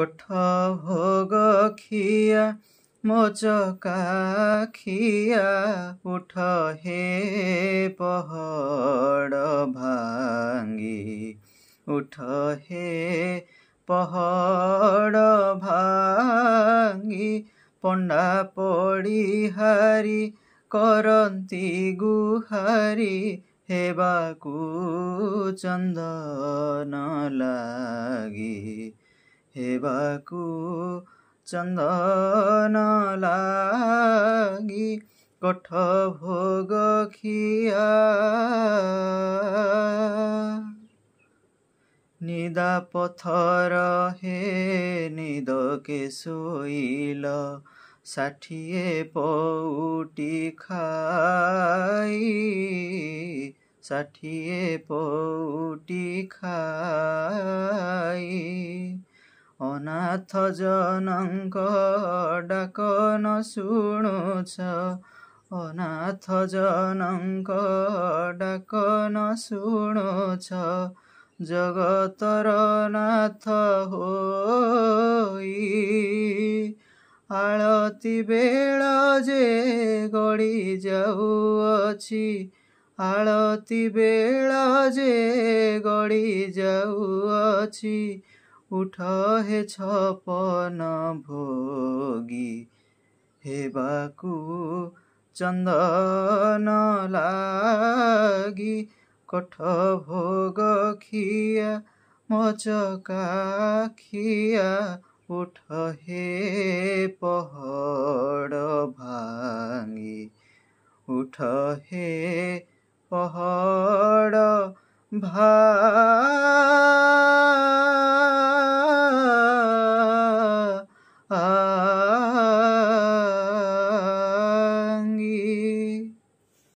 কঠ ভোগ খিয়া মচকাখিয়া উঠ হে পহড় ভাঙি উঠ হে পহড় ভাঙি পণ্ডা পড়িহারি করন্তি গুহারি হেবাকু চন্দন हेबाको चन्दन लागि कठ भोग खिया निदा पथर हे निद के सोइल साठिए पौटी খাই साठिए पौटी খাই ଅନାଥ ଜନଙ୍କ ଡାକ ନ ଶୁଣୁଛ ଅନାଥ ଜନଙ୍କ ଡାକ ନ ଶୁଣୁଛ ଜଗତର ନାଥ ହୋଇ ଆଳତି ବେଳ ଯେ ଗଡ଼ି ଯାଉଅଛି ଆଳତି ବେଳ ଯେ ଗଡ଼ି ଯାଉଅଛି उठहे छपन भोगी हे चन्दन लागि कठ भोग खिया, भोगिया मचकाखिया उठहे पहड उठ हे पहड भा